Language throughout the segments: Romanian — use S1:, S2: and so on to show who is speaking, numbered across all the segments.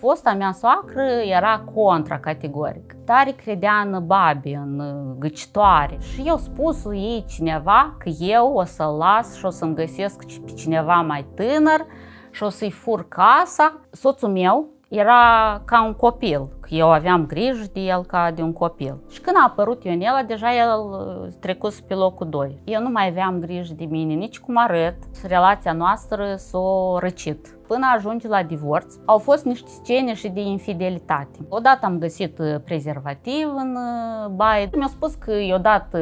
S1: Fosta mea soacră era contra categoric. Tare credea în babi, în uh, găcitoare. Și eu spus ei cineva că eu o să las și o să-mi găsesc pe cineva mai tânăr și o să-i fur casa. Soțul meu era ca un copil eu aveam grijă de el ca de un copil. Și când a apărut Ionela, deja el uh, trecut pe locul 2. Eu nu mai aveam grijă de mine, nici cum arăt. Relația noastră s-a răcit până ajunge la divorț, au fost niște scene și de infidelitate. Odată am găsit uh, prezervativ în uh, baie. Mi-a spus că i-a dat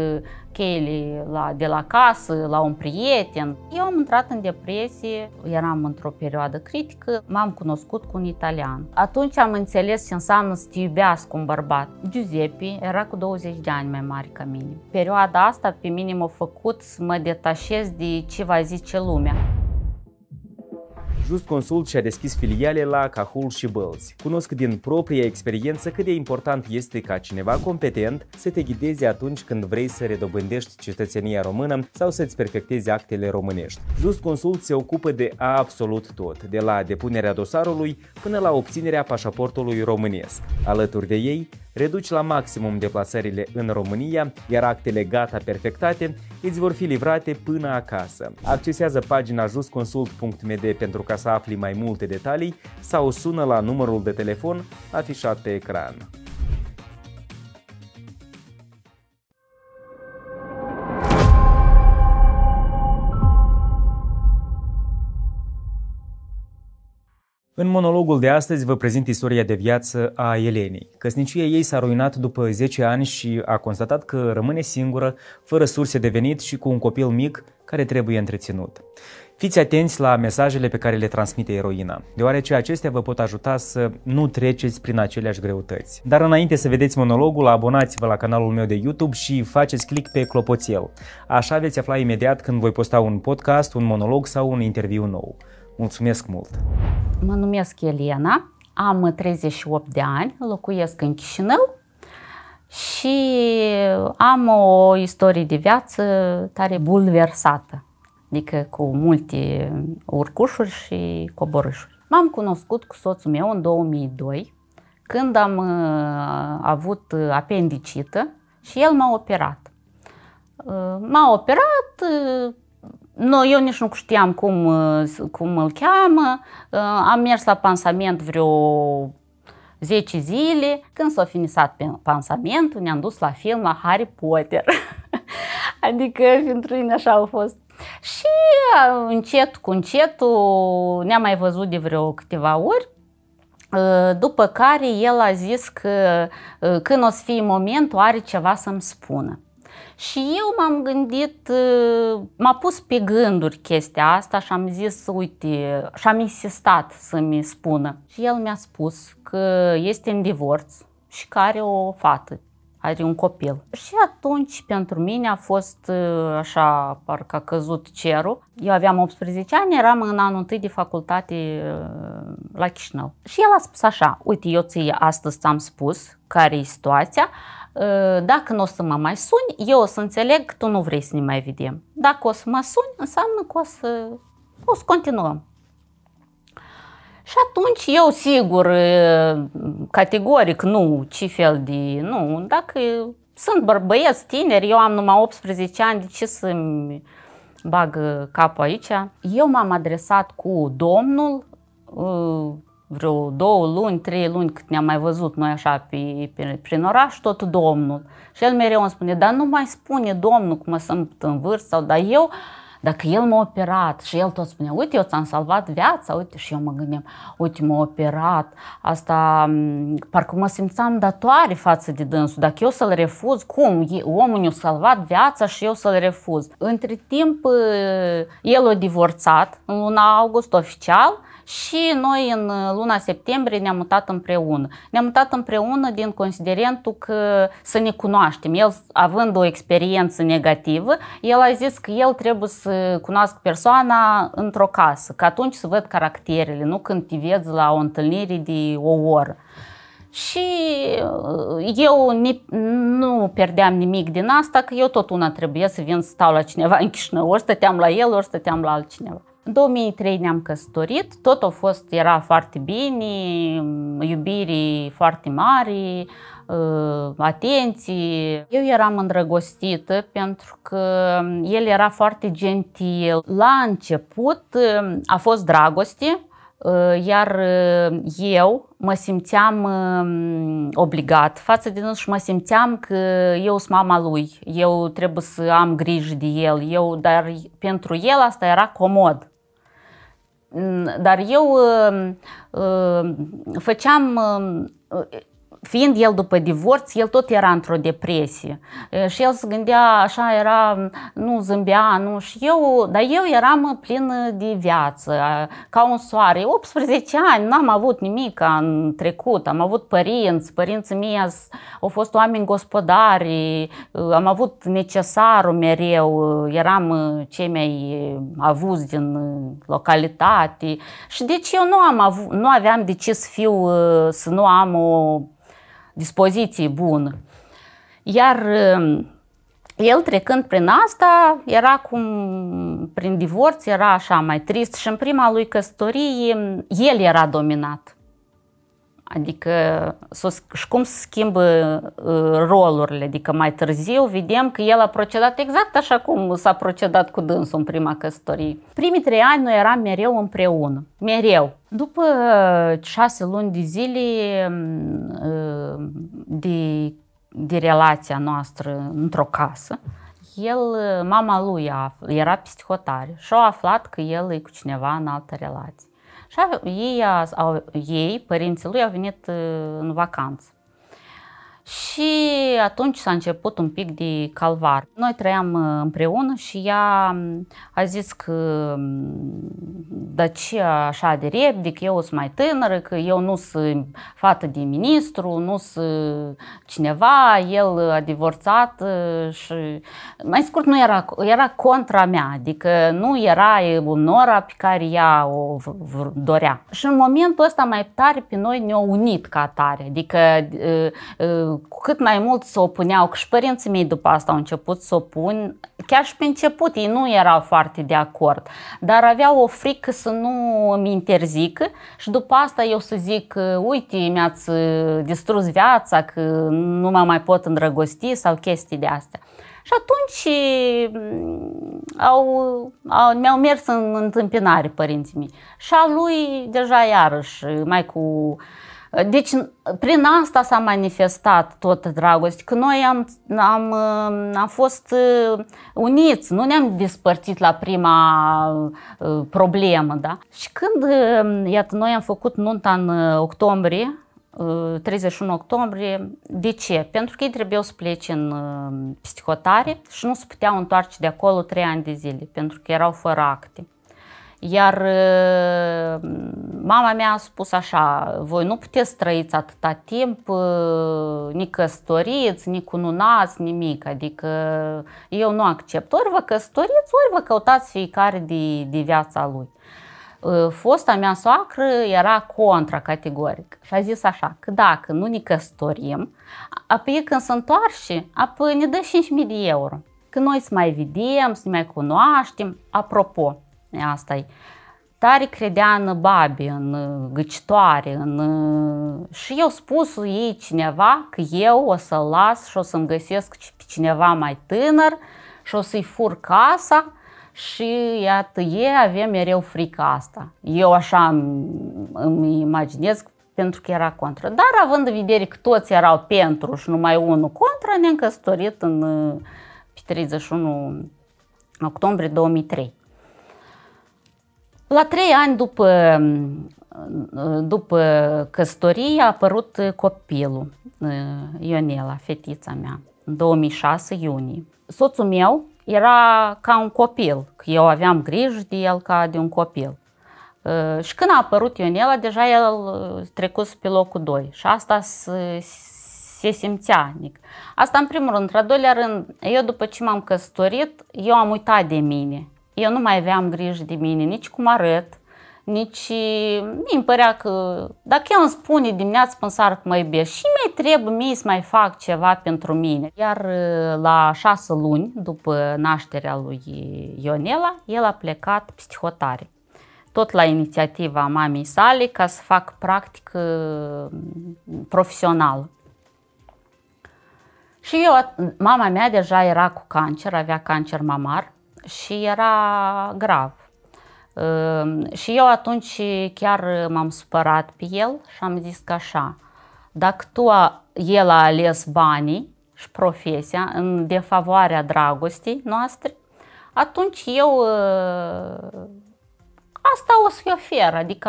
S1: cheile la, de la casă, la un prieten. Eu am intrat în depresie, eram într-o perioadă critică, m-am cunoscut cu un italian. Atunci am înțeles ce înseamnă să te iubească un bărbat. Giuseppe era cu 20 de ani mai mare ca mine. Perioada asta pe mine m-a făcut să mă detașez de ce va zice lumea.
S2: Just Consult și-a deschis filiale la Cahul și Bălți. Cunosc din propria experiență cât de important este ca cineva competent să te ghideze atunci când vrei să redobândești cetățenia română sau să-ți perfectezi actele românești. Just Consult se ocupă de absolut tot, de la depunerea dosarului până la obținerea pașaportului românesc. Alături de ei, Reduci la maximum deplasările în România, iar actele gata perfectate îți vor fi livrate până acasă. Accesează pagina justconsult.md pentru ca să afli mai multe detalii sau sună la numărul de telefon afișat pe ecran. În monologul de astăzi vă prezint istoria de viață a Elenei. Căsnicia ei s-a ruinat după 10 ani și a constatat că rămâne singură, fără surse de venit și cu un copil mic care trebuie întreținut. Fiți atenți la mesajele pe care le transmite eroina, deoarece acestea vă pot ajuta să nu treceți prin aceleași greutăți. Dar înainte să vedeți monologul, abonați-vă la canalul meu de YouTube și faceți click pe clopoțel. Așa veți afla imediat când voi posta un podcast, un monolog sau un interviu nou. Mulțumesc mult!
S1: Mă numesc Elena, am 38 de ani, locuiesc în Chișinău și am o istorie de viață tare bulversată, adică cu multe urcușuri și coborâșuri. M-am cunoscut cu soțul meu în 2002, când am uh, avut apendicită și el m-a operat. Uh, m-a operat uh, nu, eu nici nu știam cum, cum îl cheamă. Am mers la pansament vreo 10 zile. Când s-a finisat pansamentul, ne-am dus la film la Harry Potter. adică pentru mine așa au fost. Și încet cu încetul ne-am mai văzut de vreo câteva ori. După care el a zis că când o să fie momentul, are ceva să-mi spună. Și eu m-am gândit, uh, m-a pus pe gânduri chestia asta și am zis, uite, și am insistat să-mi spună. Și el mi-a spus că este în divorț și că are o fată, are un copil. Și atunci pentru mine a fost uh, așa, parcă a căzut cerul. Eu aveam 18 ani, eram în anul întâi de facultate uh, la Chișinău. Și el a spus așa, uite, eu ție astăzi ți-am spus care e situația, Ă, dacă nu o să mă mai suni, eu o să înțeleg că tu nu vrei să ne mai vedem. Dacă o să mă suni, înseamnă că o să, o să continuăm. Și atunci eu sigur, ă, categoric, nu, ce fel de, nu, dacă sunt bărbăieți tineri, eu am numai 18 ani, de ce să-mi bag capul aici? Eu m-am adresat cu domnul ă, vreo două luni, trei luni cât ne-am mai văzut noi așa pe, pe, prin oraș, tot domnul. Și el mereu îmi spune, dar nu mai spune domnul cum sunt în vârstă sau, dar eu, dacă el m-a operat și el tot spune, uite, eu ți-am salvat viața, uite, și eu mă gândeam, uite, m-a operat, asta, parcă mă simțeam datoare față de dânsul, dacă eu să-l refuz, cum, omul mi-a salvat viața și eu să-l refuz. Între timp, el a divorțat în luna august oficial, și noi în uh, luna septembrie ne-am mutat împreună. Ne-am mutat împreună din considerentul că să ne cunoaștem. El, având o experiență negativă, el a zis că el trebuie să cunoască persoana într-o casă, că atunci să văd caracterele, nu când te vezi la o întâlnire de o oră. Și uh, eu nu pierdeam nimic din asta, că eu tot una trebuie să vin să stau la cineva în Chișinău, ori stăteam la el, ori stăteam la altcineva. În 2003 ne-am căsătorit, tot a fost, era foarte bine, iubirii foarte mari, uh, atenții. Eu eram îndrăgostită pentru că el era foarte gentil. La început uh, a fost dragoste, uh, iar eu mă simțeam obligat față de el și mă simțeam că eu sunt mama lui, eu trebuie să am grijă de el, eu, dar pentru el asta era comod. Dar eu ă, ă, făceam ă, fiind el după divorț, el tot era într-o depresie și el se gândea, așa era, nu zâmbea, nu, și eu, dar eu eram plin de viață, ca un soare, 18 ani, n-am avut nimic în trecut, am avut părinți, părinții mei au fost oameni gospodari, am avut necesarul mereu, eram cei mai avuți din localitate și deci eu nu, am avut, nu aveam de ce să fiu, să nu am o dispoziții bună. Iar um, el trecând prin asta, era cum prin divorț, era așa mai trist și în prima lui căsătorie um, el era dominat. Adică și cum se schimbă ă, rolurile, adică mai târziu vedem că el a procedat exact așa cum s-a procedat cu dânsul în prima căsătorie. Primii trei ani noi eram mereu împreună, mereu. După ă, șase luni de zile ă, de, de relația noastră într-o casă, el, mama lui era psihotare și-a aflat că el e cu cineva în altă relație și ei, au, ei, părinții lui, au venit uh, în vacanță. Și atunci s-a început un pic de calvar. Noi trăiam uh, împreună și ea um, a zis că um, de ce așa de repede, că eu sunt mai tânără, că eu nu sunt fată de ministru, nu sunt cineva, el a divorțat uh, și mai scurt nu era, era contra mea, adică nu era nora pe care ea o dorea. Și în momentul ăsta mai tare pe noi ne-a unit ca tare, adică uh, cu cât mai mult să opuneau, că și părinții mei după asta au început să opun, chiar și pe început ei nu erau foarte de acord, dar aveau o frică să nu îmi interzică și după asta eu să zic, uite, mi-ați uh, distrus viața, că nu mă mai pot îndrăgosti sau chestii de astea. Și atunci mm, au, au, mi-au mers în întâmpinare părinții mei. Și a lui deja iarăși, mai cu uh, deci, prin asta s-a manifestat tot dragoste, că noi am, am, am fost uniți, nu ne-am despărțit la prima problemă. Da? Și când, iată, noi am făcut nunta în octombrie, 31 octombrie. De ce? Pentru că ei trebuiau să plece în psihotare și nu se puteau întoarce de acolo trei ani de zile, pentru că erau fără acte. Iar uh, mama mea a spus așa, voi nu puteți trăiți atâta timp, uh, nici căsătoriți, nici cununați, nimic, adică uh, eu nu accept. Ori vă căsătoriți, ori vă căutați fiecare de, de viața lui. Fosta mea soacră era contra categoric și a zis așa, că dacă nu ne căsătorim, apoi când se întoarce, apoi ne dă 5.000 de euro. Că noi să mai vedem, să ne mai cunoaștem. Apropo, asta e. Tare credea în babi, în uh, găcitoare, în... Uh, și eu spus ei cineva că eu o să las și o să-mi găsesc pe cineva mai tânăr și o să-i fur casa și iată, ei avea mereu frica asta. Eu așa îmi imaginez pentru că era contra. Dar având în vedere că toți erau pentru și numai unul contra, ne-am căsătorit în, uh, pe 31 octombrie 2003. La trei ani după, după căsătorie a apărut copilul, Ionela, fetița mea, în 2006 iunie. Soțul meu era ca un copil, că eu aveam grijă de el ca de un copil. Uh, și când a apărut Ionela, deja el uh, trecut pe locul 2 și asta se, se simțea. Asta în primul rând. Într-a doilea rând, eu după ce m-am căsătorit, eu am uitat de mine eu nu mai aveam grijă de mine, nici cum arăt, nici îmi părea că dacă el îmi spune dimineața până seara că mă iubesc și mai trebuie mie să mai fac ceva pentru mine. Iar ă, la șase luni după nașterea lui Ionela, el a plecat psihotare. Tot la inițiativa mamei sale ca să fac practică profesională. Și eu, mama mea deja era cu cancer, avea cancer mamar și era grav. Și eu atunci chiar m-am supărat pe el și am zis că așa, dacă tu, a, el a ales banii și profesia în defavoarea dragostei noastre, atunci eu ă, asta o să-i ofer, adică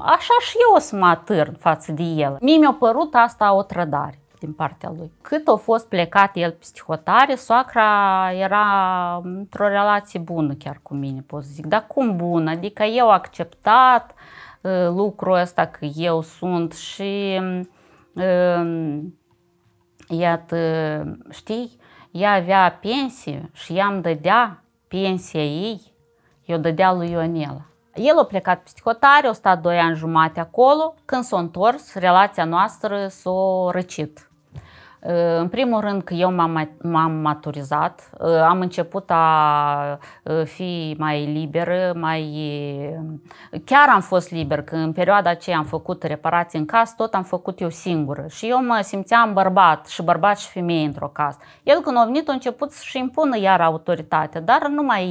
S1: așa și eu o să mă atârn față de el. Mie mi-a părut asta o trădare din partea lui. Cât a fost plecat el psihotare, soacra era într-o relație bună chiar cu mine, pot să zic. Dar cum bună? Adică eu acceptat ă, lucrul ăsta că eu sunt și ă, iată, știi, ea avea pensie și ea îmi dădea pensia ei, eu dădea lui Ionela. El a plecat peste hotare, a stat 2 ani jumate acolo. Când s-a întors, relația noastră s-a răcit. În primul rând că eu m-am maturizat, am început a fi mai liberă, mai... chiar am fost liber, că în perioada aceea am făcut reparații în casă, tot am făcut eu singură și eu mă simțeam bărbat și bărbat și femeie într-o casă. El când a venit a început să-și impună iar autoritatea, dar nu mai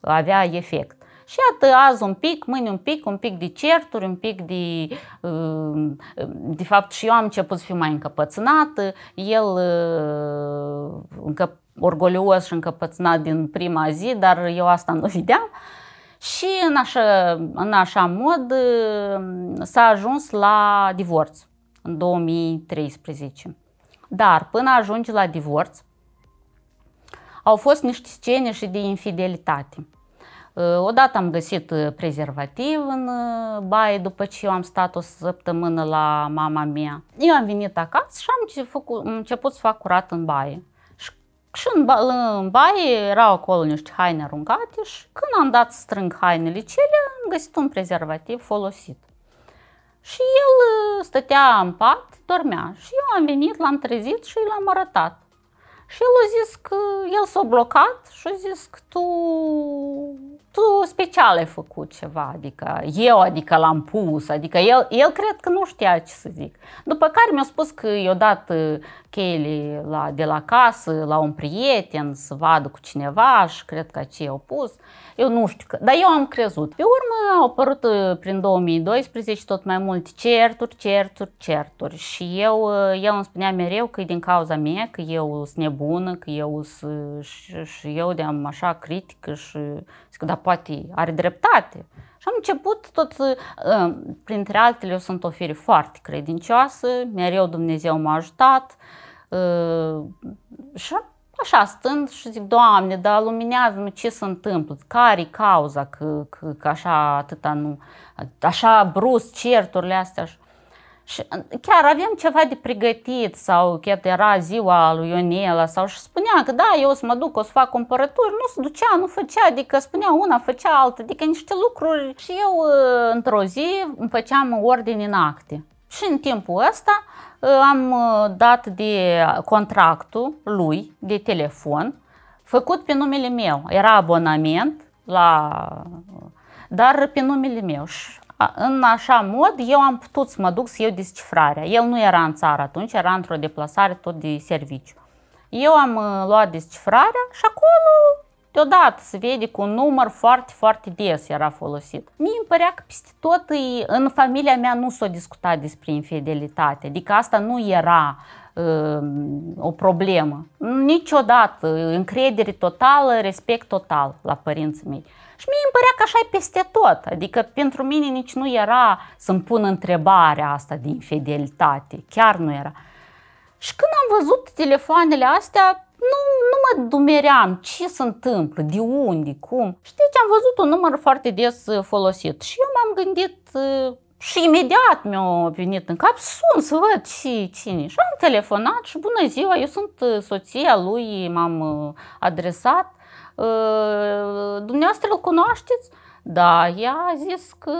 S1: avea efect. Și iată azi un pic, mâine un pic, un pic de certuri, un pic de... Uh, de fapt și eu am început să fiu mai încăpățânată, el uh, încă orgolios și încăpățânat din prima zi, dar eu asta nu vedeam. Și în așa, în așa mod uh, s-a ajuns la divorț în 2013. Dar până ajungi la divorț, au fost niște scene și de infidelitate. Odată am găsit prezervativ în baie după ce eu am stat o săptămână la mama mea. Eu am venit acasă și am făcut, început să fac curat în baie. Și, în, ba, în baie erau acolo niște haine aruncate și când am dat strâng hainele cele, am găsit un prezervativ folosit. Și el stătea în pat, dormea și eu am venit, l-am trezit și l-am arătat. Și el a zis că el s-a blocat și a zis că tu tu special ai făcut ceva, adică eu, adică l-am pus, adică el, el cred că nu știa ce să zic. După care mi-a spus că i-a dat uh, cheile la, de la casă, la un prieten, să vadă cu cineva și cred că ce i-au pus. Eu nu știu, că, dar eu am crezut. Pe urmă au apărut uh, prin 2012 tot mai mult certuri, certuri, certuri și eu, uh, el îmi spunea mereu că e din cauza mea, că eu sunt nebună, că eu sunt și, și eu de-am așa critică și Zic, dar poate are dreptate. Și am început tot, uh, printre altele, eu sunt o fire foarte credincioasă, mereu Dumnezeu m-a ajutat uh, și așa stând și zic, Doamne, dar luminează-mă ce se întâmplă, care e cauza că, că, că așa atâta nu, așa brusc certurile astea. Și și uh, chiar aveam ceva de pregătit sau chiar era ziua lui Ionela sau și spunea că da, eu o să mă duc, o să fac cumpărături, nu se ducea, nu făcea, adică spunea una, făcea alta, adică niște lucruri și eu uh, într-o zi îmi făceam ordine în acte. Și în timpul ăsta uh, am dat de contractul lui de telefon făcut pe numele meu. Era abonament la dar pe numele meu. Și în așa mod eu am putut să mă duc să iau descifrarea. El nu era în țară atunci, era într-o deplasare tot de serviciu. Eu am uh, luat descifrarea și acolo deodată se vede cu un număr foarte, foarte des era folosit. Mie îmi părea că peste tot în familia mea nu s-a discutat despre infidelitate, adică asta nu era uh, o problemă. Niciodată, uh, încredere totală, respect total la părinții mei. Și mie îmi părea că așa e peste tot. Adică pentru mine nici nu era să-mi pun întrebarea asta de infidelitate. Chiar nu era. Și când am văzut telefoanele astea, nu, nu mă dumeream ce se întâmplă, de unde, cum. Și deci am văzut un număr foarte des uh, folosit și eu m-am gândit uh, și imediat mi-a venit în cap, sun să văd și cine. Și am telefonat și bună ziua, eu sunt uh, soția lui, m-am adresat. Э, dumneavoastră îl cunoașteți? Da, ea a zis că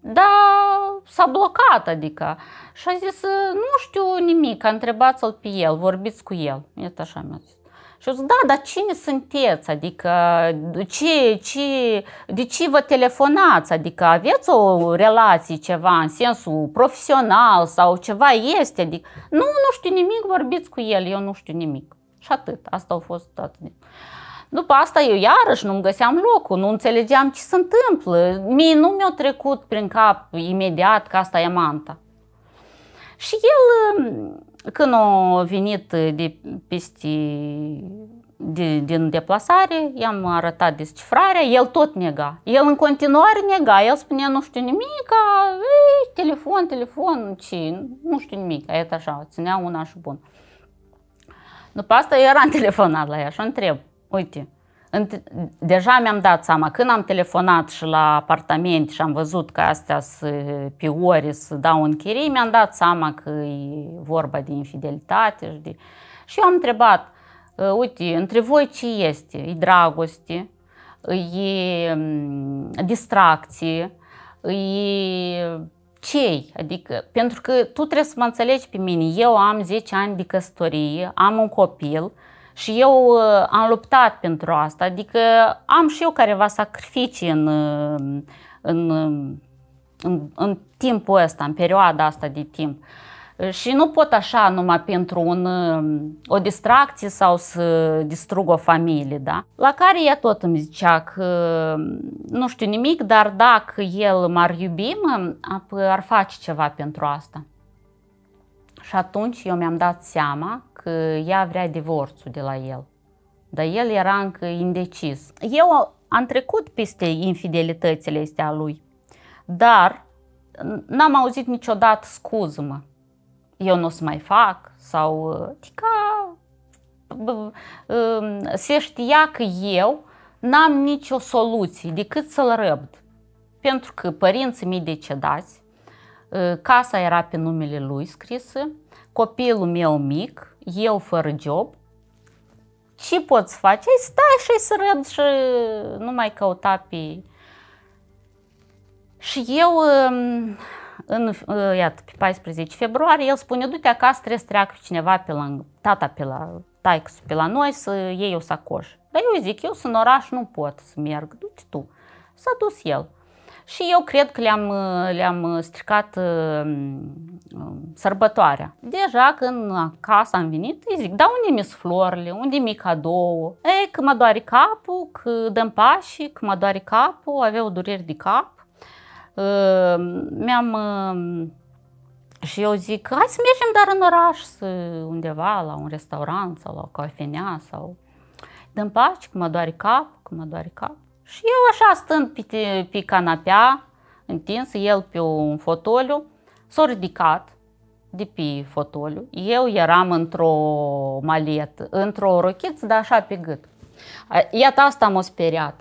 S1: da, s-a blocat, adică. Și a zis, nu știu nimic, întrebat l pe el, vorbiți cu el. Iată așa mi-a zis. Și eu zic, da, dar cine sunteți? Adică, ce, ce, de ce vă telefonați? Adică, aveți o relație ceva în sensul profesional sau ceva este? Adică, nu, nu știu nimic, vorbiți cu el, eu nu știu nimic. Și atât, asta a fost atât. După asta eu iarăși nu-mi găseam locul, nu înțelegeam ce se întâmplă. Mie nu mi-a trecut prin cap imediat că asta e manta. Și el, când a venit de peste de, din deplasare, i-am arătat descifrarea, el tot nega. El în continuare nega, el spunea nu știu nimic, telefon, telefon, ce, nu știu nimic, e așa, ținea una și bun. După asta eu eram telefonat la ea și întreb, Uite, deja mi-am dat seama, când am telefonat și la apartament și am văzut că astea sunt pe ori, să dau în chirii, mi-am dat seama că e vorba de infidelitate. Și, de... și eu am întrebat, ă, uite, între voi ce este? E dragoste? E distracție? E cei? Adică, pentru că tu trebuie să mă înțelegi pe mine. Eu am 10 ani de căsătorie, am un copil, și eu uh, am luptat pentru asta, adică am și eu careva sacrificii în, uh, în, uh, în, în timpul ăsta, în perioada asta de timp. Și nu pot așa numai pentru un, o distracție sau să distrug o familie, da? La care ea tot îmi zicea că nu știu nimic, dar dacă el m-ar iubi, mă, ar face ceva pentru asta. Și atunci eu mi-am dat seama că ea vrea divorțul de la el. Dar el era încă indecis. Eu am trecut peste infidelitățile astea lui, dar n-am auzit niciodată scuză-mă. Eu nu o să mai fac sau... Adică um, se știa că eu n-am nicio soluție decât să-l răbd. Pentru că părinții mei decedați, uh, casa era pe numele lui scrisă, copilul meu mic eu fără job, ce poți face? Ai stai și ai să râd și nu mai căuta pe... Și eu, um, în, uh, iată, pe 14 februarie, el spune, du-te acasă, trebuie să treacă cineva pe la tata, pe la taix, pe la noi, să iei o sacoș. Dar eu zic, eu sunt în oraș, nu pot să merg, du-te tu. S-a dus el și eu cred că le-am, uh, le-am uh, stricat uh, um, sărbătoarea. Deja când acasă am venit, îi zic, da, unde mi s-au florile, unde mi cadou? E, că mă doare capul, că dăm pașii, că mă doare capul, aveau dureri de cap. Mi-am um, și eu zic, hai să mergem dar în oraș, să, undeva, la un restaurant sau la o cafenea sau... Dăm pace, că mă doare cap, că mă doare cap. Și eu așa stând pe, pe canapea, întins, el pe un fotoliu, s-a ridicat de pe fotoliu. Eu eram într-o maletă, într-o rochiță, dar așa pe gât. Iată asta m-a speriat.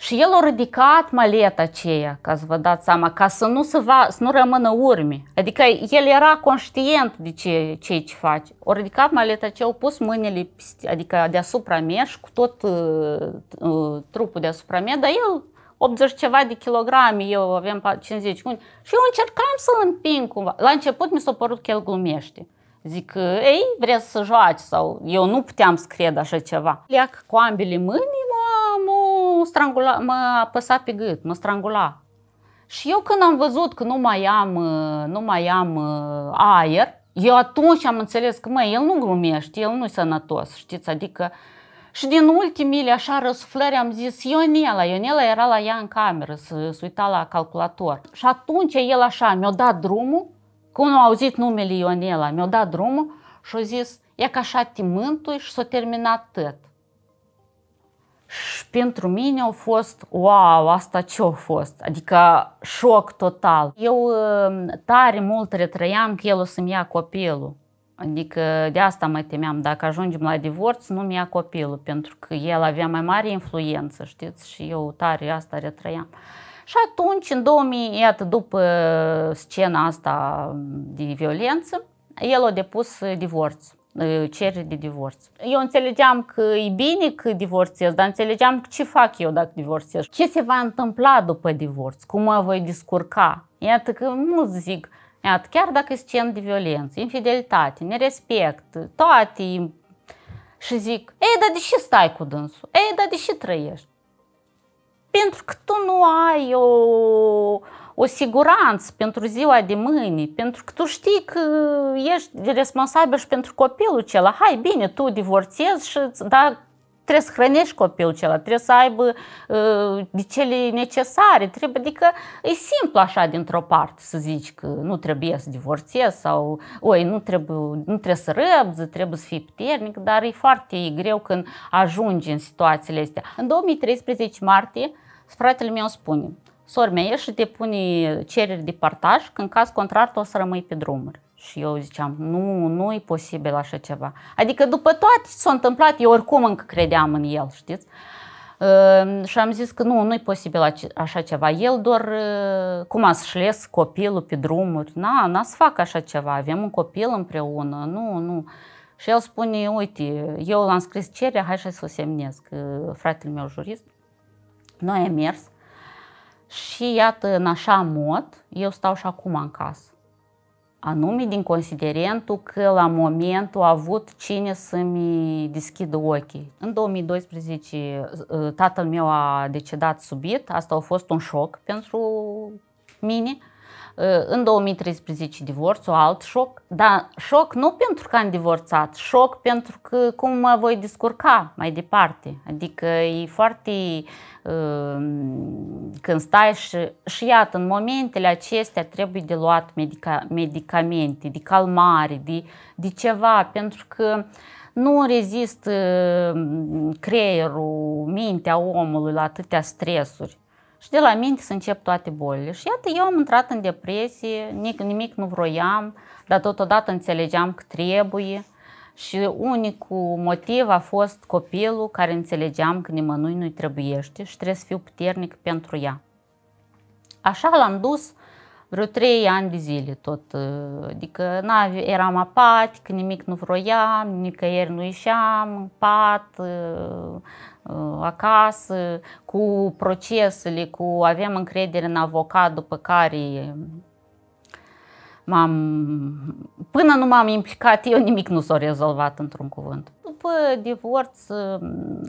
S1: Și el a ridicat maleta aceea, ca să vă dați seama, ca să nu, se va, să nu rămână urme. Adică el era conștient de ce, ce, ce face. A ridicat maleta aceea, a pus mâinile adică deasupra mea și cu tot uh, uh trupul deasupra mea, dar el 80 ceva de kilograme, eu aveam 50 cuni și eu încercam să-l împing cumva. La început mi s-a părut că el glumește. Zic, ei, vreți să joace sau eu nu puteam să cred așa ceva. Leac cu ambele mâini, mă, strangula, mă apăsa pe gât, mă strangula. Și eu când am văzut că nu mai am, uh, nu mai am uh, aer, eu atunci am înțeles că, mă, el nu glumește, el nu-i sănătos, știți, adică și din ultimile așa răsuflări am zis Ionela, Ionela era la ea în cameră, să se uita la calculator. Și atunci el așa mi-a dat drumul, când a auzit numele Ionela, mi-a dat drumul și a zis, ia ca așa te mântui și s-a terminat tot pentru mine au fost, wow, asta ce-a fost? Adică șoc total. Eu um, tare mult retrăiam că el o să-mi ia copilul. Adică de asta mă temeam, dacă ajungem la divorț, nu-mi ia copilul, pentru că el avea mai mare influență, știți, și eu tare asta retrăiam. Și atunci, în 2000, iată, după uh, scena asta de violență, el a depus uh, divorț. Ă, cereri de divorț. Eu înțelegeam că e bine că divorțez, dar înțelegeam ce fac eu dacă divorțez. Ce se va întâmpla după divorț? Cum mă voi descurca? Iată că mulți zic, iată, chiar dacă e scen de violență, infidelitate, nerespect, toate și zic, ei, dar de ce stai cu dânsul? Ei, dar de ce trăiești? Pentru că tu nu ai o o siguranță pentru ziua de mâine, pentru că tu știi că uh, ești responsabil și pentru copilul acela. Hai, bine, tu divorțezi, și, dar trebuie să hrănești copilul acela, trebuie să aibă uh, cele necesare, trebuie, adică e simplu așa dintr-o parte să zici că nu trebuie să divorțezi sau oi, nu trebuie, nu trebuie să răbzi, trebuie să fii puternic, dar e foarte greu când ajungi în situațiile astea. În 2013 martie, fratele meu spune, sor mea, și te pune cereri de partaj, că în caz contrar tu o să rămâi pe drumuri. Și eu ziceam, nu, nu e posibil așa ceva. Adică după toate ce s-a întâmplat, eu oricum încă credeam în el, știți? Ehm, și am zis că nu, nu e posibil așa ceva. El doar, cum a șles copilul pe drumuri, na, n-a să fac așa ceva, avem un copil împreună, nu, nu. Și el spune, uite, eu l-am scris cererea, hai să o semnez, că fratele meu jurist. Noi am mers, și iată, în așa mod, eu stau și acum în casă. Anume din considerentul că la momentul a avut cine să-mi deschidă ochii. În 2012 ă, ă, tatăl meu a decedat subit, asta a fost un șoc pentru mine în 2013 divorț, o alt șoc, dar șoc nu pentru că am divorțat, șoc pentru că cum mă voi descurca mai departe. Adică e foarte, uh, când stai și, și iată, în momentele acestea trebuie de luat medica, medicamente, de calmare, de, de ceva, pentru că nu rezist uh, creierul, mintea omului la atâtea stresuri și de la minte să încep toate bolile. Și iată, eu am intrat în depresie, nimic, nimic nu vroiam, dar totodată înțelegeam că trebuie. Și unicul motiv a fost copilul care înțelegeam că nimănui nu-i trebuiește și trebuie să fiu puternic pentru ea. Așa l-am dus vreo trei ani de zile tot. Ă, adică na, eram apatic, nimic nu vroiam, nicăieri nu ieșeam, pat, ă, ă, acasă, cu procesele, cu aveam încredere în avocat, după care m-am... Până nu m-am implicat eu, nimic nu s-a rezolvat într-un cuvânt. După divorț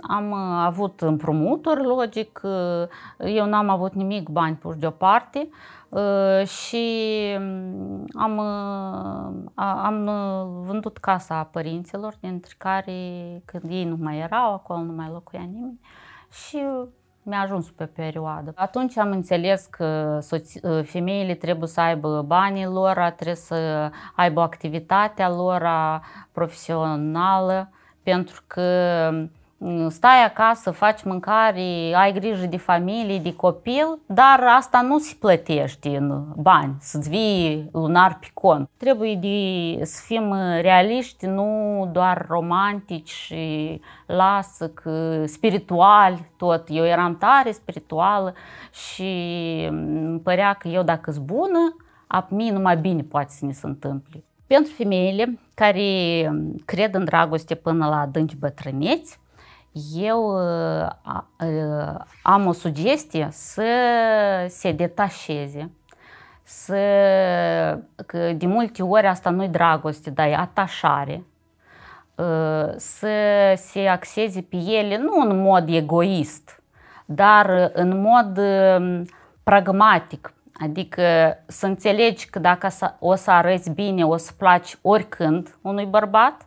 S1: am avut împrumuturi, logic, eu n-am avut nimic bani puși deoparte și am, am vândut casa părinților, dintre care când ei nu mai erau acolo, nu mai locuia nimeni și mi-a ajuns pe perioadă. Atunci am înțeles că uh, femeile trebuie să aibă banii lor, trebuie să aibă activitatea lor profesională, pentru că Mm, stai acasă, faci mâncare, ai grijă de familie, de copil, dar asta nu se plătește în bani, să-ți vii lunar pe cont. Trebuie de, să fim realiști, nu doar romantici și lasă că spiritual tot. Eu eram tare spirituală și îmi părea că eu dacă sunt bună, a mie numai bine poate să ne se întâmple. Pentru femeile care cred în dragoste până la adânci bătrâneți, eu uh, uh, am o sugestie să se detașeze, să, că de multe ori asta nu-i dragoste, dar e atașare, uh, să se axeze pe ele, nu în mod egoist, dar în mod um, pragmatic, Adică să înțelegi că dacă o să arăți bine, o să placi oricând unui bărbat,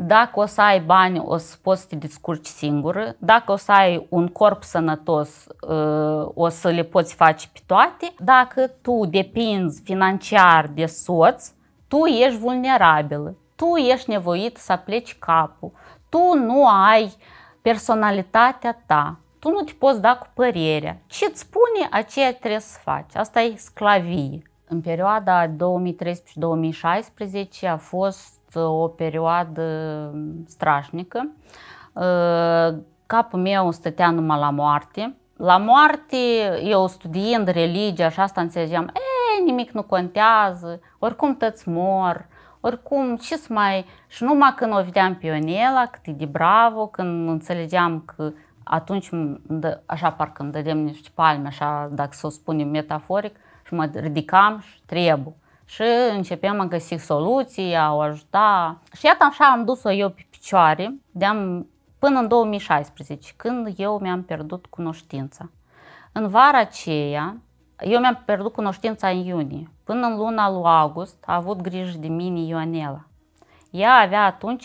S1: dacă o să ai bani, o să poți să te descurci singură, dacă o să ai un corp sănătos, ă, o să le poți face pe toate. Dacă tu depinzi financiar de soț, tu ești vulnerabilă, tu ești nevoit să pleci capul, tu nu ai personalitatea ta, tu nu te poți da cu părerea. Ce îți spune, aceea trebuie să faci. Asta e sclavie. În perioada 2013-2016 a fost o perioadă strașnică. Uh, capul meu stătea numai la moarte. La moarte, eu studiind religia și asta înțelegeam, e, eh, nimic nu contează, oricum tăți mor, oricum, ce să mai... Și numai când o vedeam pe Ionela, cât e de bravo, când înțelegeam că atunci, așa parcă îmi dădeam niște palme, așa, dacă să o spunem metaforic, și mă ridicam și trebuie și începeam a găsi soluții, a o ajuta. Și iată așa am dus-o eu pe picioare, de-am, până în 2016, când eu mi-am pierdut cunoștința. În vara aceea, eu mi-am pierdut cunoștința în iunie. Până în luna lui august a avut grijă de mine Ioanela. Ea avea atunci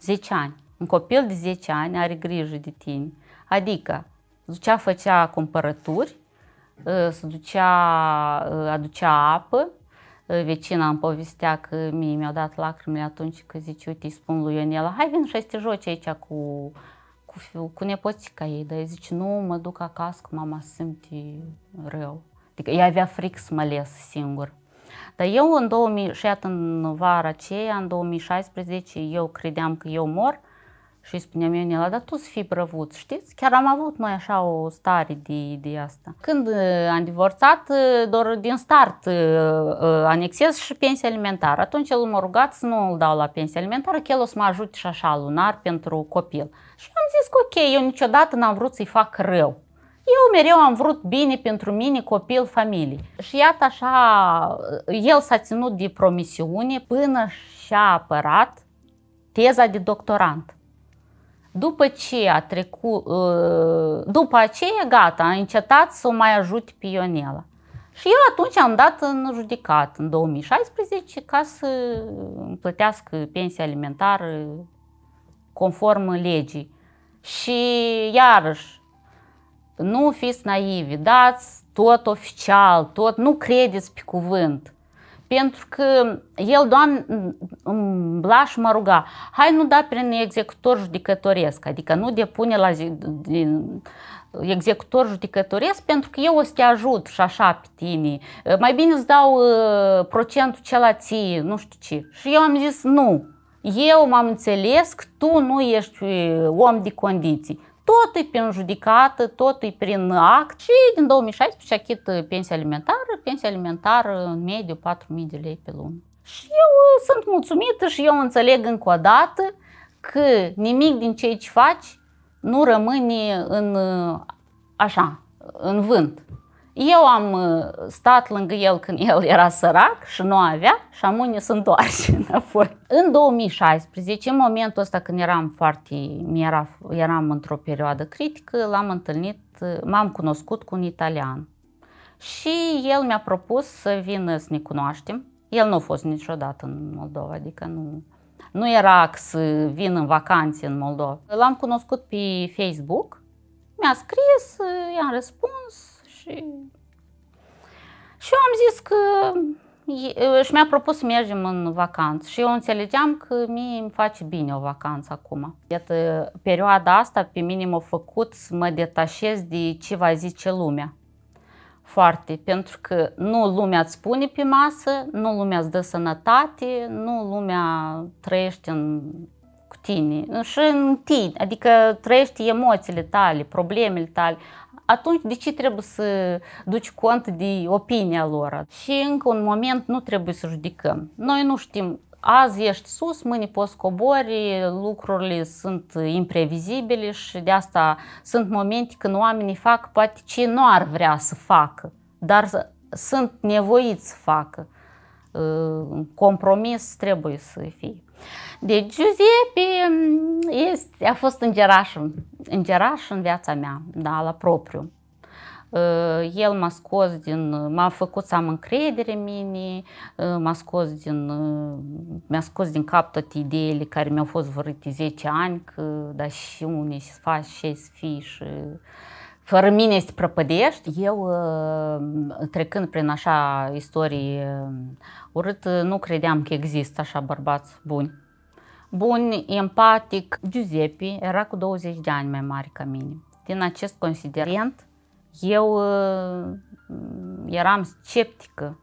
S1: 10 ani. Un copil de 10 ani are grijă de tine. Adică, ducea, făcea cumpărături, Ă, se ducea, ă, aducea apă. Ă, vecina îmi povestea că mie mi-au dat lacrimile atunci că zice, uite, îi spun lui Ionela, hai vin și te joci aici cu, cu, cu nepoțica ei. Dar zice, nu, mă duc acasă, că mama se simte rău. Adică ea avea frică să mă les singur. Dar eu în 2000, și iată în vara aceea, în 2016, eu credeam că eu mor și spuneam eu Nela, dar tu să fii prăvut, știți? Chiar am avut noi așa o stare de, de asta. Când uh, am divorțat, uh, doar din start uh, anexez și pensia alimentară. Atunci el m-a rugat să nu îl dau la pensia alimentară, că el o să mă ajute și așa lunar pentru copil. Și am zis că ok, eu niciodată n-am vrut să-i fac rău. Eu mereu am vrut bine pentru mine, copil, familie. Și iată așa, el s-a ținut de promisiune până și-a apărat teza de doctorant. După ce a trecut, uh, după aceea, gata, a încetat să o mai ajute pe Ionela. Și eu atunci am dat în judecat, în 2016, ca să plătească pensia alimentară conform legii. Și iarăși, nu fiți naivi, dați tot oficial, tot, nu credeți pe cuvânt pentru că el, Doamne, Blaș mă ruga, hai nu da prin executor judecătoresc, adică nu depune la zi, din, executor judecătoresc pentru că eu o să te ajut și așa pe tine, mai bine îți dau ă, procentul cel la ție, nu știu ce. Și eu am zis nu, eu m-am înțeles că tu nu ești ă, om de condiții tot e prin judicată, tot e prin act și din 2016 achit uh, pensia alimentară, pensia alimentară în mediu 4.000 de lei pe lună. Și eu uh, sunt mulțumită și eu înțeleg încă o dată că nimic din ce faci nu rămâne în uh, așa, în vânt. Eu am uh, stat lângă el când el era sărac și nu avea și am unii să întoarce înapoi. În 2016, în momentul ăsta când eram foarte, era, eram într-o perioadă critică, l-am întâlnit, uh, m-am cunoscut cu un italian. Și el mi-a propus să vină să ne cunoaștem. El nu a fost niciodată în Moldova, adică nu, nu era să vin în vacanțe în Moldova. L-am cunoscut pe Facebook, mi-a scris, i-am răspuns, și... Și eu am zis că și mi-a propus să mergem în vacanță și eu înțelegeam că mie îmi face bine o vacanță acum. Iată, perioada asta pe mine m-a făcut să mă detașez de ce va zice lumea. Foarte, pentru că nu lumea îți pune pe masă, nu lumea îți dă sănătate, nu lumea trăiește în, cu tine și în tine, adică trăiește emoțiile tale, problemele tale atunci de ce trebuie să duci cont de opinia lor? Și încă un moment nu trebuie să judecăm. Noi nu știm azi ești sus, mâine poți cobori, lucrurile sunt imprevizibile și de asta sunt momente când oamenii fac poate ce nu ar vrea să facă, dar sunt nevoiți să facă. Ă, compromis trebuie să fie. Deci Giuseppe mm, este, a fost îngerașul, îngerașul în viața mea, da, la propriu. Uh, el m-a scos din, m-a făcut să am încredere în mine, uh, m-a scos din, uh, mi-a scos din cap toate ideile care mi-au fost vărite 10 ani, că da și unii să faci și să fii și fără mine este prăpădești. Eu, trecând prin așa istorie urât, nu credeam că există așa bărbați buni bun, empatic. Giuseppe era cu 20 de ani mai mare ca mine. Din acest considerent, eu uh, eram sceptică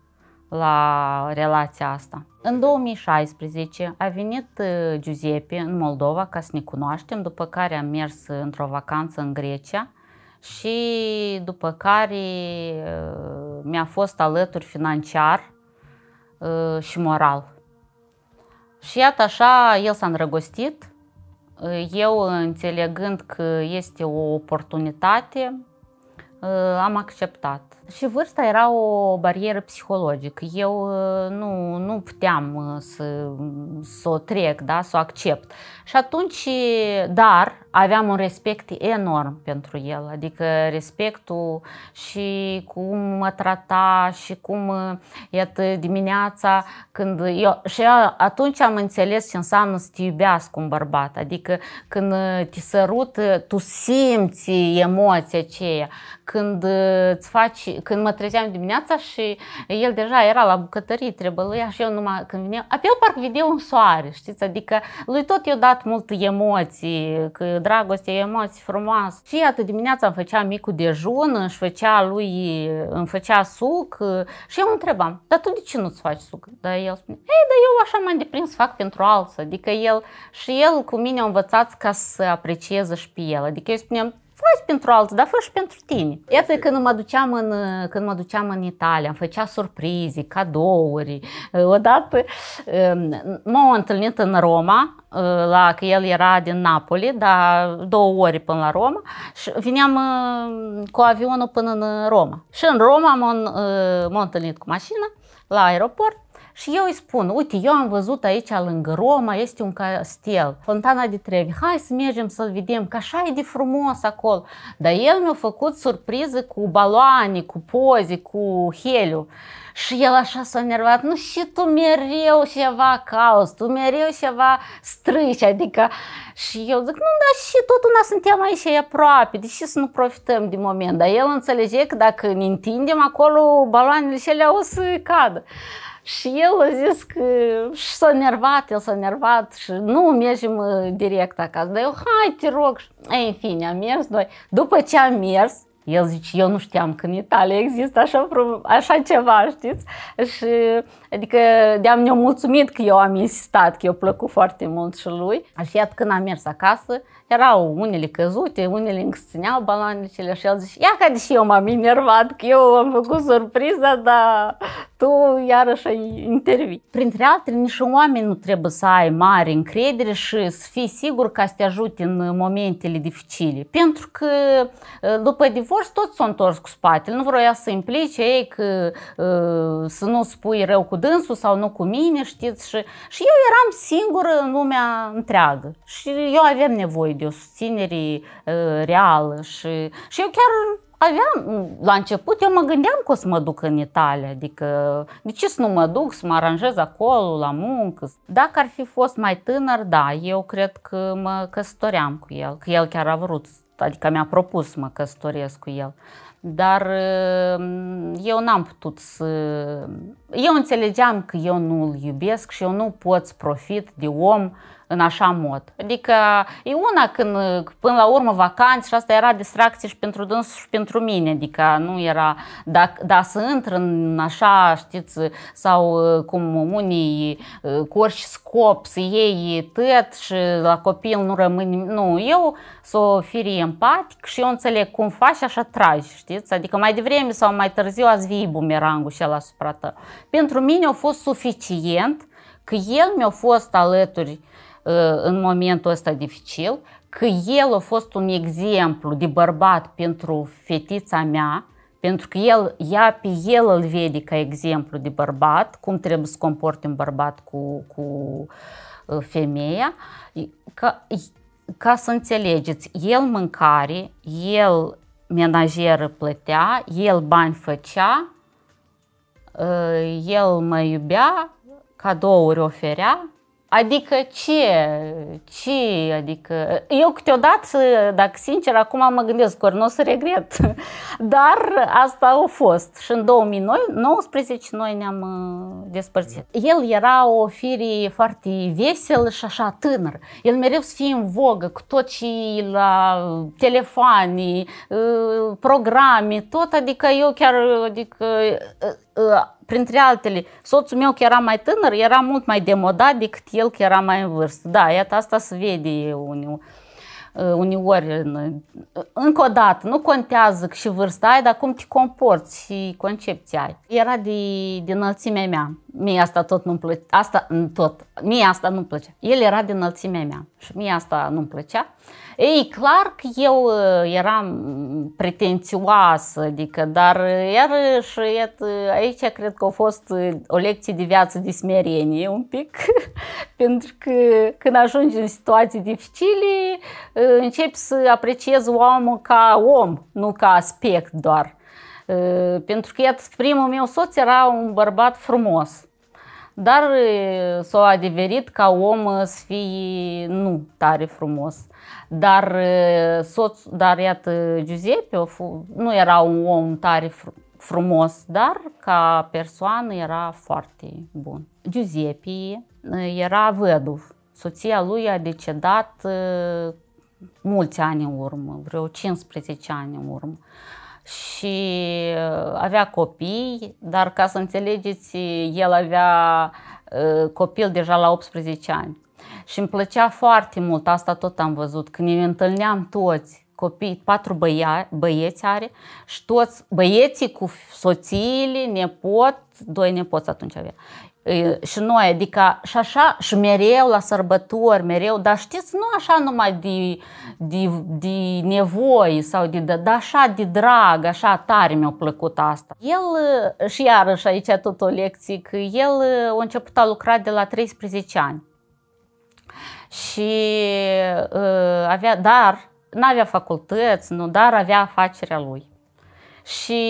S1: la relația asta. În 2016 a venit uh, Giuseppe în Moldova ca să ne cunoaștem, după care am mers într-o vacanță în Grecia și după care uh, mi-a fost alături financiar și moral. Și iată așa, el s-a îndrăgostit, eu înțelegând că este o oportunitate, ă, am acceptat. Și vârsta era o barieră psihologică. Eu ă, nu, nu puteam ă, să, să o trec, da, să o accept. Și atunci, dar aveam un respect enorm pentru el, adică respectul și cum mă trata și cum, iată, dimineața când eu, și atunci am înțeles ce înseamnă să te iubească un bărbat, adică când te sărut, tu simți emoția aceea, când uh, îți faci, când mă trezeam dimineața și el deja era la bucătărie, trebuie lui, și eu numai când vine, apel parcă vedea un soare, știți, adică lui tot eu da dat mult emoții, că dragoste emoții frumoasă. Și atât dimineața îmi făcea micul dejun, își făcea lui, îmi făcea suc uh, și eu întrebam, dar tu de ce nu-ți faci suc? Dar el spune, ei, dar eu așa m-am deprins, fac pentru alții. Adică el și el cu mine a învățat ca să aprecieze și pe el. Adică eu spuneam, faci pentru alții, dar faci și pentru tine. Iată când mă duceam în, când mă duceam în Italia, îmi făcea surprize, cadouri. Odată m um, am întâlnit în Roma, uh, la, că el era din Napoli, dar două ori până la Roma și veneam uh, cu avionul până în Roma. Și în Roma m-am uh, întâlnit cu mașina la aeroport și eu îi spun, uite, eu am văzut aici lângă Roma, este un castel, Fontana de Trevi, hai să mergem să-l vedem, că așa e de frumos acolo. Dar el mi-a făcut surpriză cu baloane, cu poze, cu heliu. Și el așa s-a nervat. nu și tu mereu ceva caos, tu mereu ceva strici, adică și eu zic, nu, dar și tot una suntem aici aproape, de ce să nu profităm de moment? Dar el înțelege că dacă ne întindem acolo, baloanele și alea o să cadă. Și el a zis că și s-a nervat, el s-a nervat și nu mergem uh, direct acasă. Dar eu, hai, te rog. E, în fine, am mers noi. După ce am mers, el zice, eu nu știam că în Italia există așa, așa ceva, știți? Și, adică de-am ne-am mulțumit că eu am insistat, că eu plăcut foarte mult și lui. Și iată când am mers acasă, erau unele căzute, unele înțineau baloanele și el zice, ia că deși eu m-am enervat, că eu am făcut surpriza, dar tu iarăși ai intervii. Printre altele, nici oameni nu trebuie să ai mare încredere și să fii sigur că să te ajute în momentele dificile. Pentru că ă, după divorț toți s-au întors cu spatele, nu vroia să implice ei că ă, să nu spui rău cu dânsul sau nu cu mine, știți, și, și eu eram singură în lumea întreagă și eu aveam nevoie de de o susținere uh, reală și, și eu chiar aveam, la început eu mă gândeam că o să mă duc în Italia, adică de ce să nu mă duc, să mă aranjez acolo, la muncă. Dacă ar fi fost mai tânăr, da, eu cred că mă căsătoream cu el, că el chiar a vrut, adică mi-a propus să mă căsătoresc cu el. Dar uh, eu n-am putut să... Eu înțelegeam că eu nu îl iubesc și eu nu pot să profit de om uh, în așa mod. Adică e una când, până la urmă, vacanți și asta era distracție și pentru dâns și pentru mine, adică nu era, dar da, să intră în așa, știți, sau cum unii cu orice scop, să iei tăt și la copil nu rămâne, nu, eu să o firi empatic și eu înțeleg cum faci și așa tragi, știți, adică mai devreme sau mai târziu ați vii bumerangul și la asupra tău. Pentru mine a fost suficient că el mi-a fost alături uh, Э, în momentul ăsta dificil, că el a fost un exemplu de bărbat pentru fetița mea, pentru că el, ea pe el îl vede ca exemplu de bărbat, cum trebuie să comporte un bărbat cu, cu uh, femeia, ca, ca să înțelegeți, el mâncare, el menajeră plătea, el bani făcea, uh, el mă iubea, cadouri oferea, Adică ce? Ce? Adică eu câteodată, dacă sincer, acum mă gândesc că nu o să regret. Dar asta a fost. Și în 2019 noi ne-am uh, despărțit. El era o fire foarte vesel și așa tânăr. El mereu să fie în vogă cu tot ce la telefoane, uh, programe, tot. Adică eu chiar, adică uh, printre altele, soțul meu care era mai tânăr, era mult mai demodat decât el care era mai în vârstă. Da, iată, asta se vede uneori ă, uneori, încă o dată, nu contează și vârsta ai, dar cum te comporți și concepția ai. Era de, de înălțimea mea. Mie asta tot nu-mi plăcea. Asta, tot. Mie asta nu-mi plăcea. El era de înălțimea mea și mie asta nu-mi plăcea. Uh, ei, clar că eu uh, eram pretențioasă, adică, dar uh, iarăși aici cred că a fost uh, o lecție de viață de smerenie un pic, pentru că când ajungi în situații dificile, începi să apreciezi omul ca om, nu ca aspect doar. Pentru că iată, primul meu soț era un bărbat frumos, dar s-a adeverit ca om să fie nu tare frumos. Dar, soț, dar iată, Giuseppe nu era un om tare frumos, dar ca persoană era foarte bun. Giuseppe era văduv. Soția lui a decedat mulți ani în urmă, vreo 15 ani în urmă. Și avea copii, dar ca să înțelegeți, el avea copil deja la 18 ani. Și îmi plăcea foarte mult, asta tot am văzut, când ne întâlneam toți, copii, patru băia, băieți are și toți băieții cu soțiile, nepot, doi nepoți atunci avea. E, și noi, adică și așa, și mereu la sărbători, mereu, dar știți, nu așa numai de, de, de nevoi sau de, dar așa de drag, așa tare mi-a plăcut asta. El, și iarăși aici tot o lecție, că el a început a lucra de la 13 ani și uh, avea, dar nu avea facultăți, nu, dar avea afacerea lui. Și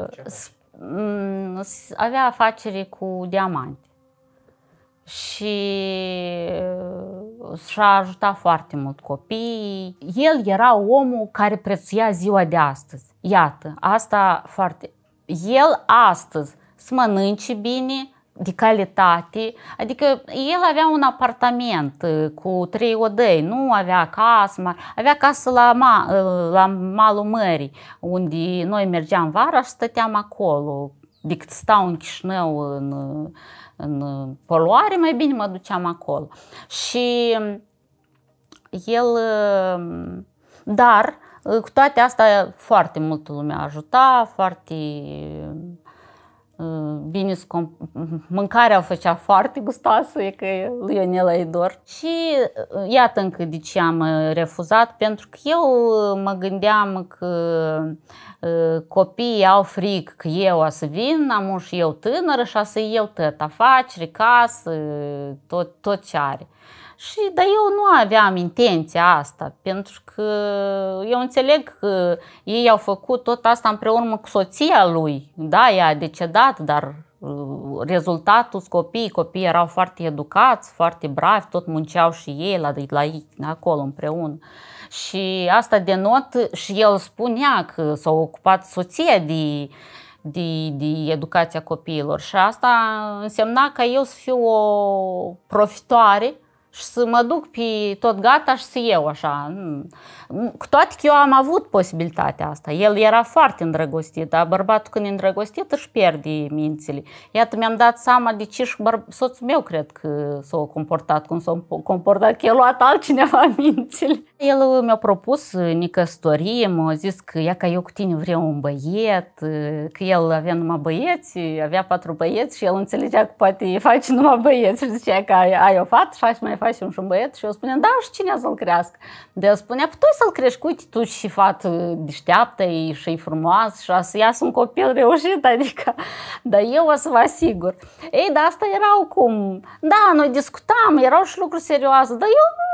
S1: uh, avea afacere cu diamante. Și uh, și-a ajutat foarte mult copiii. El era omul care prețuia ziua de astăzi. Iată, asta foarte... El astăzi să mănânce bine, de calitate, adică el avea un apartament uh, cu trei odăi, nu avea casă, avea casă la, ma, uh, la malul mării, unde noi mergeam vara și stăteam acolo. Decât stau în Chișinău în, uh, în poluare, mai bine mă duceam acolo. Și el, dar cu toate astea foarte multă lumea ajuta, foarte Bine, ă, mâncarea o făcea foarte gustoasă, e că lui Ionela e dor. Și ă, iată încă de ce am ă, refuzat, pentru că eu mă gândeam că copiii au fric că eu o să vin, am un și eu tânără și o să iau tot afaceri, casă, tot, tot ce are. Și, dar eu nu aveam intenția asta, pentru că eu înțeleg că ei au făcut tot asta împreună cu soția lui. Da, ea a decedat, dar uh, rezultatul copiii, copiii erau foarte educați, foarte bravi, tot munceau și ei la, la acolo împreună. Și asta denotă și el spunea că s-a ocupat soția de, de, de educația copiilor și asta însemna ca eu să fiu o profitoare și să mă duc pe tot gata și să iau așa. Mm. Cu toate că eu am avut posibilitatea asta. El era foarte îndrăgostit, dar bărbatul când e îndrăgostit își pierde mințile. Iată, mi-am dat seama de ce și băr- soțul meu cred că s-a comportat cum s-a comportat, că el a luat altcineva mințile. El mi-a propus, ne căsătorim, a zis că ia ca eu cu tine vreau un băiet, că el avea numai băieți, avea patru băieți și el înțelegea că poate îi face numai băieți și zicea că ai, ai o fată, faci mai faci un și un băiet și eu spuneam, da, și cine să-l crească? De el spunea, tu să-l crești, uite, tu și fată deșteaptă și e frumoasă și a să ia un copil reușit, adică, dar eu o să vă asigur. Ei, dar asta erau cum, da, noi discutam, erau și lucruri serioase, dar eu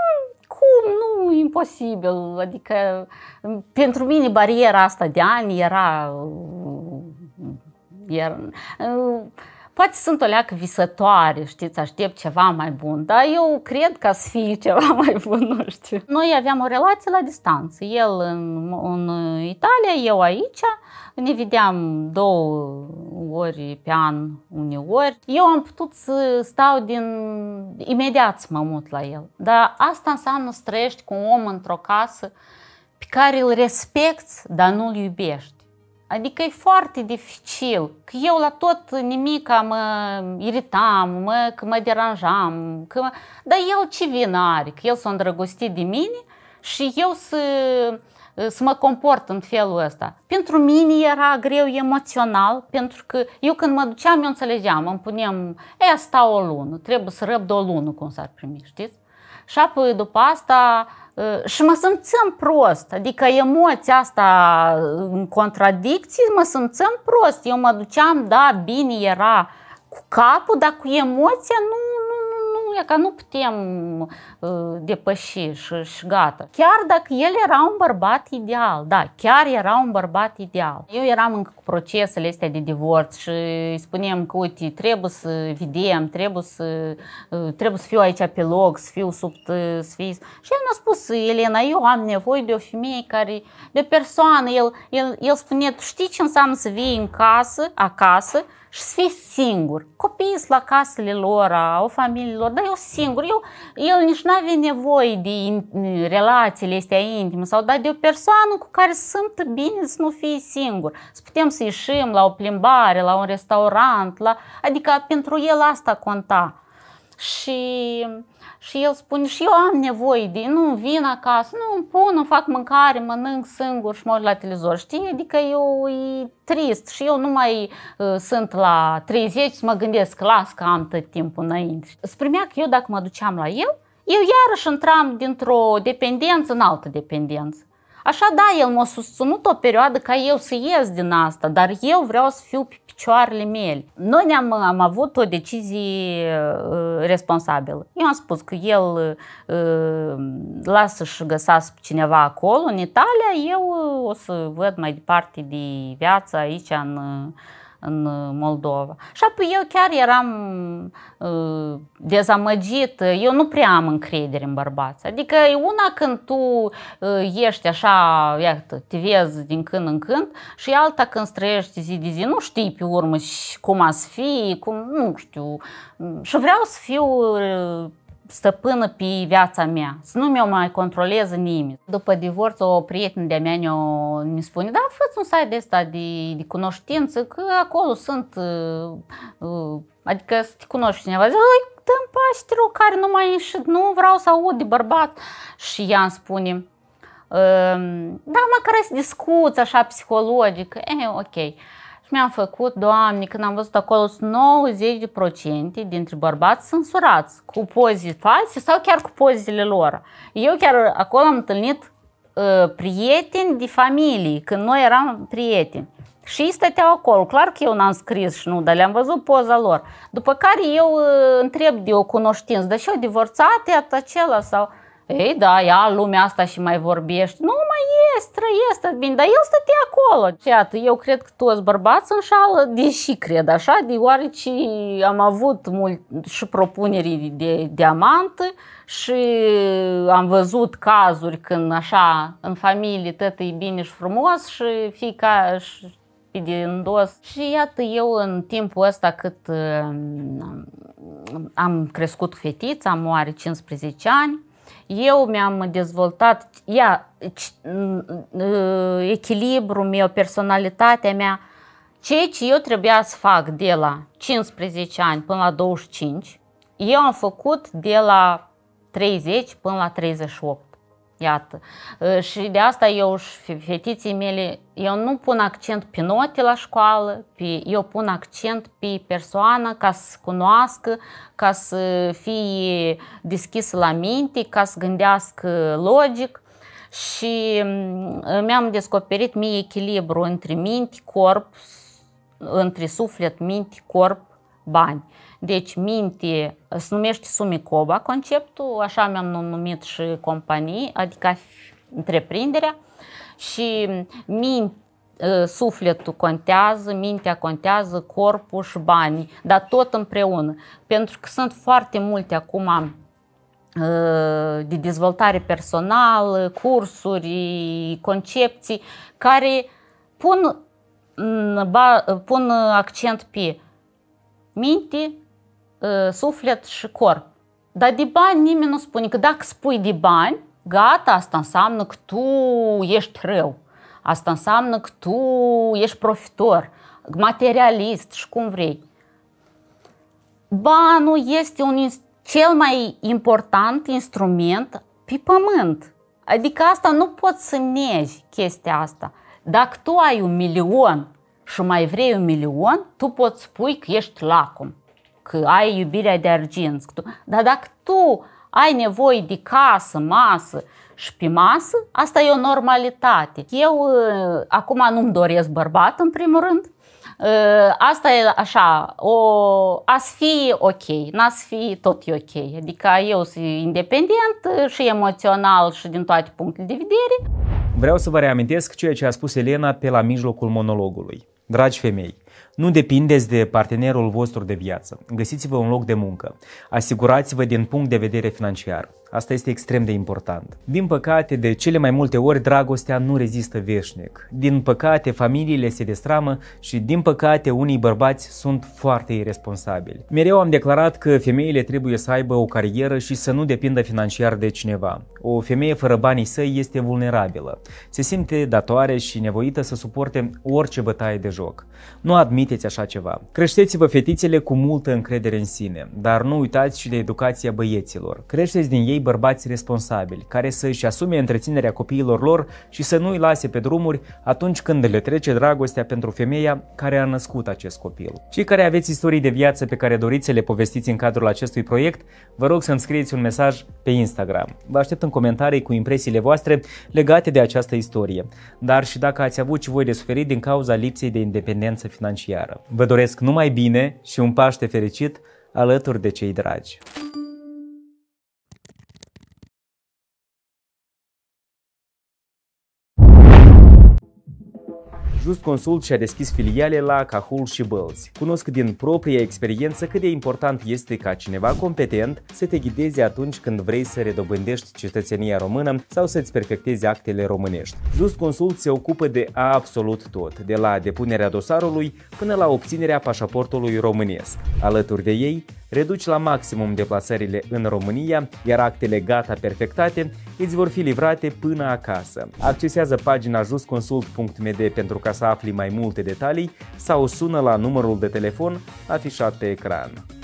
S1: cum? Nu, imposibil. Adică pentru mine bariera asta de ani era... era Poate sunt o leacă visătoare, știți, aștept ceva mai bun, dar eu cred că să fie ceva mai bun, nu știu. Noi aveam o relație la distanță, el în, în Italia, eu aici, ne vedeam două ori pe an, uneori. Eu am putut să stau din... imediat să mă mut la el. Dar asta înseamnă să trăiești cu un om într-o casă pe care îl respecti, dar nu-l iubești. Adică e foarte dificil. Că eu la tot nimic mă iritam, mă, că mă deranjam. Că mă... Dar el ce vină are? Că el s-a îndrăgostit de mine și eu să, să mă comport în felul ăsta. Pentru mine era greu emoțional, pentru că eu când mă duceam, eu înțelegeam, îmi puneam, e, asta o lună, trebuie să răbd o lună, cum s-ar primi, știți? Și apoi după asta Ă, și mă simțăm prost, adică emoția asta în contradicții mă simțăm prost, eu mă duceam, da, bine era cu capul, dar cu emoția nu, e că nu putem uh, depăși și, și gata. Chiar dacă el era un bărbat ideal, da, chiar era un bărbat ideal. Eu eram în procesele astea de divorț și îi spuneam că uite, trebuie să vedem, trebuie să, uh, trebuie să fiu aici pe loc, să fiu sub uh, sfis. Și el mi-a spus, Elena, eu am nevoie de o femeie care, de o persoană, el, el, el spune, tu știi ce înseamnă să vii în casă, acasă, și să fie singur. Copiii sunt la casele lor, au familiilor, dar eu singur. Eu, el nici nu avea nevoie de relațiile astea intime sau da, de o persoană cu care sunt bine să nu fie singur. Să putem să ieșim la o plimbare, la un restaurant, la... adică pentru el asta conta și, și el spune și eu am nevoie de, nu vin acasă, nu îmi pun, îmi fac mâncare, mănânc singur și mă la televizor, știi? Adică eu e trist și eu nu mai uh, sunt la 30 să mă gândesc, las că am tot timpul înainte. Spremea că eu dacă mă duceam la el, eu iarăși intram dintr-o dependență în altă dependență. Așa, da, el m-a susținut o perioadă ca eu să ies din asta, dar eu vreau să fiu pe picioarele mele. Noi ne-am am avut o decizie uh, responsabilă. Eu am spus că el uh, lasă și găsească cineva acolo, în Italia, eu uh, o să văd mai departe de viața aici în uh, în uh, Moldova. Și apoi eu chiar eram uh, dezamăgită, eu nu prea am încredere în bărbați. Adică e una când tu uh, ești așa, iată, te vezi din când în când și alta când străiești zi de zi, nu știi pe urmă cum a să fii, cum, nu știu. Și vreau să fiu uh, stăpână pe viața mea, să nu mi-o mai controleze nimeni. După divorț, o prietenă de-a mea ne mi spune, da, fă un site de ăsta de, de cunoștință, că acolo sunt, uh, uh, adică să te cunoști cineva. Zic, dă-mi pași, te rog, care nu mai ieșit, nu vreau să aud de bărbat. Și ea îmi spune, ehm, da, măcar să discuți așa psihologic, e, ok. Și mi-am făcut, doamne, când am văzut acolo 90% dintre bărbați sunt surați cu poze false sau chiar cu pozele lor. Eu chiar acolo am întâlnit uh, prieteni de familie, când noi eram prieteni. Și ei stăteau acolo. Clar că eu n-am scris și nu, dar le-am văzut poza lor. După care eu uh, întreb de o cunoștință, dar și eu divorțat, iată acela sau... Ei, da, ia lumea asta și mai vorbești. Nu mai e, străiestă, bine, dar el stătea acolo. Și iată, eu cred că toți bărbați înșală, deși cred așa, deoarece am avut mult și propuneri de diamant și am văzut cazuri când așa, în familie, tot e bine și frumos și fica și din dos. Și iată, eu în timpul ăsta cât uh, am crescut fetița, am oare 15 ani, eu mi-am dezvoltat, ia, echilibru meu, personalitatea mea, ceea ce eu trebuia să fac de la 15 ani până la 25, eu am făcut de la 30 până la 38. Iată. Ă, și de asta eu și fetiții mele, eu nu pun accent pe note la școală, pe, eu pun accent pe persoană ca să cunoască, ca să fie deschis la minte, ca să gândească logic și mi-am descoperit mie echilibru între minte, corp, între suflet, minte, corp, bani. Deci minte se numește Sumicoba conceptul, așa mi-am numit și companii, adică întreprinderea și minte ă, sufletul contează, mintea contează, corpul și banii, dar tot împreună. Pentru că sunt foarte multe acum ă, de dezvoltare personală, cursuri, concepții care pun, pun accent pe minte, Ă, suflet și corp. Dar de bani nimeni nu spune că dacă spui de bani, gata, asta înseamnă că tu ești rău. Asta înseamnă că tu ești profitor, materialist și cum vrei. Banul este un cel mai important instrument pe pământ. Adică asta nu poți să nezi chestia asta. Dacă tu ai un milion și mai vrei un milion, tu poți spui că ești lacom că ai iubirea de argint, dar dacă tu ai nevoie de casă, masă și pe masă, asta e o normalitate. Eu uh, acum nu-mi doresc bărbat, în primul rând, uh, Asta e așa, o, a fi ok, n-a fi tot e ok. Adică eu sunt independent și emoțional și din toate punctele de vedere.
S2: Vreau să vă reamintesc ceea ce a spus Elena pe la mijlocul monologului. Dragi femei, nu depindeți de partenerul vostru de viață. Găsiți-vă un loc de muncă. Asigurați-vă din punct de vedere financiar. Asta este extrem de important. Din păcate, de cele mai multe ori, dragostea nu rezistă veșnic. Din păcate, familiile se destramă și, din păcate, unii bărbați sunt foarte irresponsabili. Mereu am declarat că femeile trebuie să aibă o carieră și să nu depindă financiar de cineva. O femeie fără banii săi este vulnerabilă. Se simte datoare și nevoită să suporte orice bătaie de joc. Nu admiteți așa ceva. Creșteți-vă fetițele cu multă încredere în sine, dar nu uitați și de educația băieților. Creșteți din ei ei bărbați responsabili, care să își asume întreținerea copiilor lor și să nu îi lase pe drumuri atunci când le trece dragostea pentru femeia care a născut acest copil. Cei care aveți istorii de viață pe care doriți să le povestiți în cadrul acestui proiect, vă rog să-mi scrieți un mesaj pe Instagram. Vă aștept în comentarii cu impresiile voastre legate de această istorie, dar și dacă ați avut și voi de suferit din cauza lipsei de independență financiară. Vă doresc numai bine și un Paște fericit alături de cei dragi. Just Consult și-a deschis filiale la Cahul și Bălți. Cunosc din propria experiență cât de important este ca cineva competent să te ghideze atunci când vrei să redobândești cetățenia română sau să-ți perfectezi actele românești. Just Consult se ocupă de absolut tot, de la depunerea dosarului până la obținerea pașaportului românesc. Alături de ei, reduci la maximum deplasările în România, iar actele gata perfectate îți vor fi livrate până acasă. Accesează pagina justconsult.md pentru ca să afli mai multe detalii sau sună la numărul de telefon afișat pe ecran.